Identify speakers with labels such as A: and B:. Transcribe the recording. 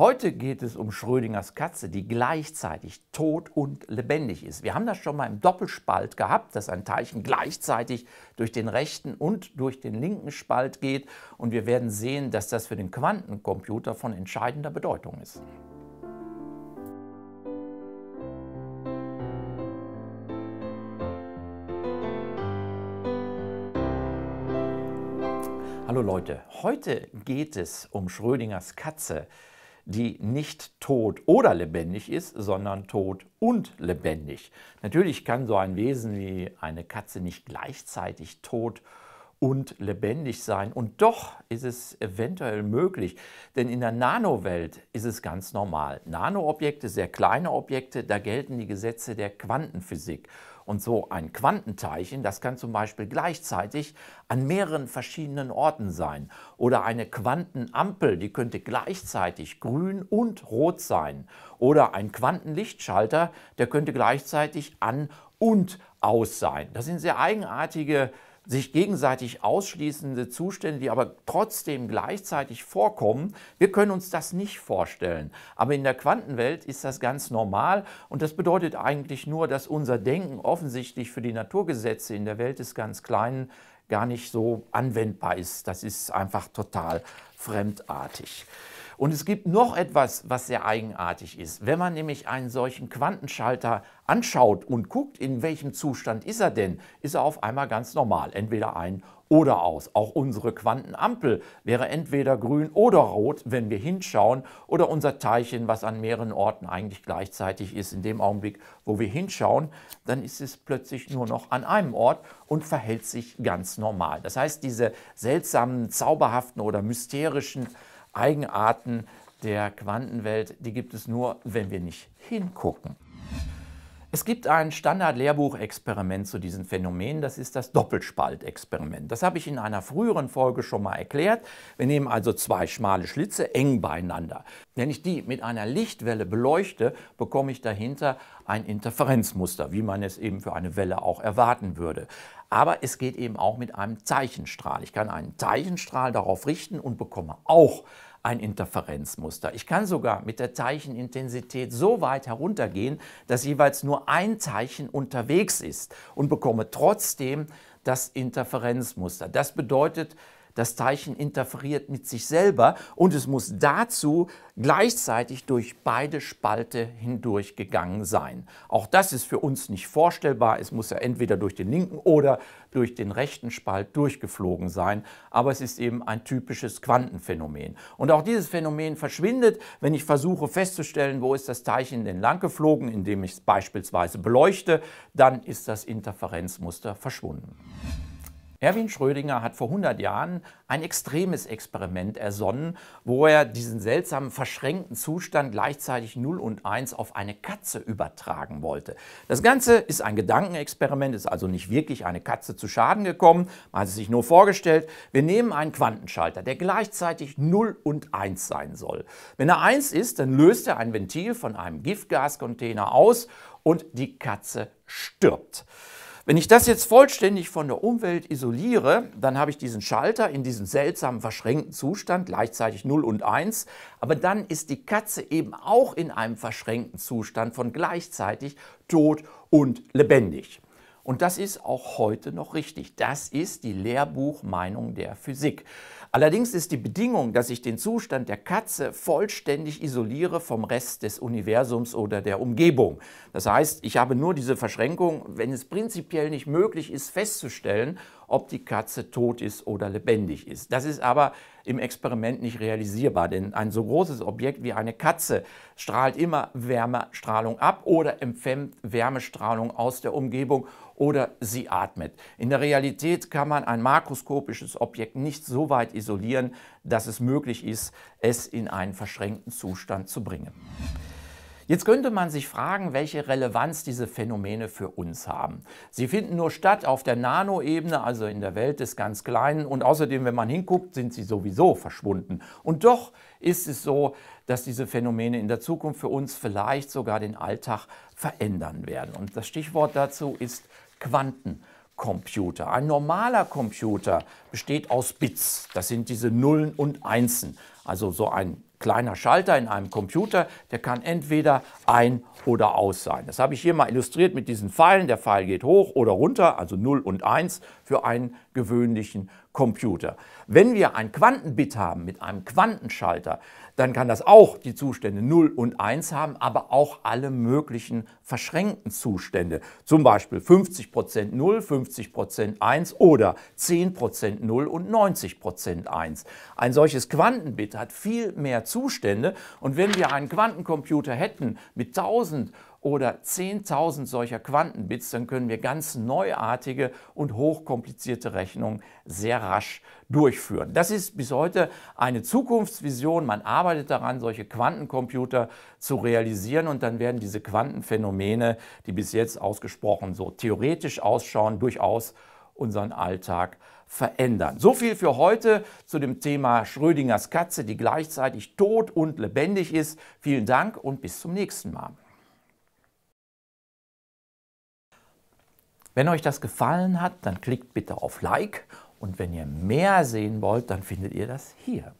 A: Heute geht es um Schrödingers Katze, die gleichzeitig tot und lebendig ist. Wir haben das schon mal im Doppelspalt gehabt, dass ein Teilchen gleichzeitig durch den rechten und durch den linken Spalt geht. Und wir werden sehen, dass das für den Quantencomputer von entscheidender Bedeutung ist. Hallo Leute, heute geht es um Schrödingers Katze die nicht tot oder lebendig ist, sondern tot und lebendig. Natürlich kann so ein Wesen wie eine Katze nicht gleichzeitig tot und und lebendig sein. Und doch ist es eventuell möglich, denn in der Nanowelt ist es ganz normal. Nanoobjekte, sehr kleine Objekte, da gelten die Gesetze der Quantenphysik. Und so ein Quantenteilchen, das kann zum Beispiel gleichzeitig an mehreren verschiedenen Orten sein. Oder eine Quantenampel, die könnte gleichzeitig grün und rot sein. Oder ein Quantenlichtschalter, der könnte gleichzeitig an und aus sein. Das sind sehr eigenartige äh, sich gegenseitig ausschließende Zustände, die aber trotzdem gleichzeitig vorkommen. Wir können uns das nicht vorstellen. Aber in der Quantenwelt ist das ganz normal und das bedeutet eigentlich nur, dass unser Denken offensichtlich für die Naturgesetze in der Welt des ganz Kleinen gar nicht so anwendbar ist. Das ist einfach total fremdartig. Und es gibt noch etwas, was sehr eigenartig ist. Wenn man nämlich einen solchen Quantenschalter anschaut und guckt, in welchem Zustand ist er denn, ist er auf einmal ganz normal, entweder ein oder aus. Auch unsere Quantenampel wäre entweder grün oder rot, wenn wir hinschauen, oder unser Teilchen, was an mehreren Orten eigentlich gleichzeitig ist, in dem Augenblick, wo wir hinschauen, dann ist es plötzlich nur noch an einem Ort und verhält sich ganz normal. Das heißt, diese seltsamen, zauberhaften oder mysterischen Eigenarten der Quantenwelt, die gibt es nur, wenn wir nicht hingucken. Es gibt ein Standard-Lehrbuchexperiment zu diesen Phänomenen, das ist das Doppelspaltexperiment. Das habe ich in einer früheren Folge schon mal erklärt. Wir nehmen also zwei schmale Schlitze eng beieinander. Wenn ich die mit einer Lichtwelle beleuchte, bekomme ich dahinter ein Interferenzmuster, wie man es eben für eine Welle auch erwarten würde. Aber es geht eben auch mit einem Zeichenstrahl. Ich kann einen Zeichenstrahl darauf richten und bekomme auch ein Interferenzmuster. Ich kann sogar mit der Teilchenintensität so weit heruntergehen, dass jeweils nur ein Teilchen unterwegs ist und bekomme trotzdem das Interferenzmuster. Das bedeutet, das Teilchen interferiert mit sich selber und es muss dazu gleichzeitig durch beide Spalte hindurchgegangen sein. Auch das ist für uns nicht vorstellbar. Es muss ja entweder durch den linken oder durch den rechten Spalt durchgeflogen sein. Aber es ist eben ein typisches Quantenphänomen. Und auch dieses Phänomen verschwindet, wenn ich versuche festzustellen, wo ist das Teilchen denn lang geflogen, indem ich es beispielsweise beleuchte. Dann ist das Interferenzmuster verschwunden. Erwin Schrödinger hat vor 100 Jahren ein extremes Experiment ersonnen, wo er diesen seltsamen verschränkten Zustand gleichzeitig 0 und 1 auf eine Katze übertragen wollte. Das Ganze ist ein Gedankenexperiment, ist also nicht wirklich eine Katze zu Schaden gekommen, man hat es sich nur vorgestellt. Wir nehmen einen Quantenschalter, der gleichzeitig 0 und 1 sein soll. Wenn er 1 ist, dann löst er ein Ventil von einem Giftgascontainer aus und die Katze stirbt. Wenn ich das jetzt vollständig von der Umwelt isoliere, dann habe ich diesen Schalter in diesem seltsamen verschränkten Zustand, gleichzeitig 0 und 1, aber dann ist die Katze eben auch in einem verschränkten Zustand von gleichzeitig tot und lebendig. Und das ist auch heute noch richtig. Das ist die Lehrbuchmeinung der Physik. Allerdings ist die Bedingung, dass ich den Zustand der Katze vollständig isoliere vom Rest des Universums oder der Umgebung. Das heißt, ich habe nur diese Verschränkung, wenn es prinzipiell nicht möglich ist, festzustellen, ob die Katze tot ist oder lebendig ist. Das ist aber im Experiment nicht realisierbar, denn ein so großes Objekt wie eine Katze strahlt immer Wärmestrahlung ab oder empfängt Wärmestrahlung aus der Umgebung oder sie atmet. In der Realität kann man ein makroskopisches Objekt nicht so weit isolieren, dass es möglich ist, es in einen verschränkten Zustand zu bringen. Jetzt könnte man sich fragen, welche Relevanz diese Phänomene für uns haben. Sie finden nur statt auf der Nanoebene, also in der Welt des ganz Kleinen. Und außerdem, wenn man hinguckt, sind sie sowieso verschwunden. Und doch ist es so, dass diese Phänomene in der Zukunft für uns vielleicht sogar den Alltag verändern werden. Und das Stichwort dazu ist Quantencomputer. Ein normaler Computer besteht aus Bits, das sind diese Nullen und Einsen. Also so ein kleiner Schalter in einem Computer, der kann entweder ein oder aus sein. Das habe ich hier mal illustriert mit diesen Pfeilen. Der Pfeil geht hoch oder runter, also 0 und 1 für einen gewöhnlichen Computer. Wenn wir ein Quantenbit haben mit einem Quantenschalter, dann kann das auch die Zustände 0 und 1 haben, aber auch alle möglichen verschränkten Zustände. Zum Beispiel 50% 0, 50% 1 oder 10% 0 und 90% 1. Ein solches Quantenbit hat viel mehr Zustände und wenn wir einen Quantencomputer hätten mit 1000 oder 10.000 solcher Quantenbits, dann können wir ganz neuartige und hochkomplizierte Rechnungen sehr rasch durchführen. Das ist bis heute eine Zukunftsvision. Man arbeitet daran, solche Quantencomputer zu realisieren und dann werden diese Quantenphänomene, die bis jetzt ausgesprochen so theoretisch ausschauen, durchaus unseren Alltag verändern. So viel für heute zu dem Thema Schrödingers Katze, die gleichzeitig tot und lebendig ist. Vielen Dank und bis zum nächsten Mal. Wenn euch das gefallen hat, dann klickt bitte auf Like und wenn ihr mehr sehen wollt, dann findet ihr das hier.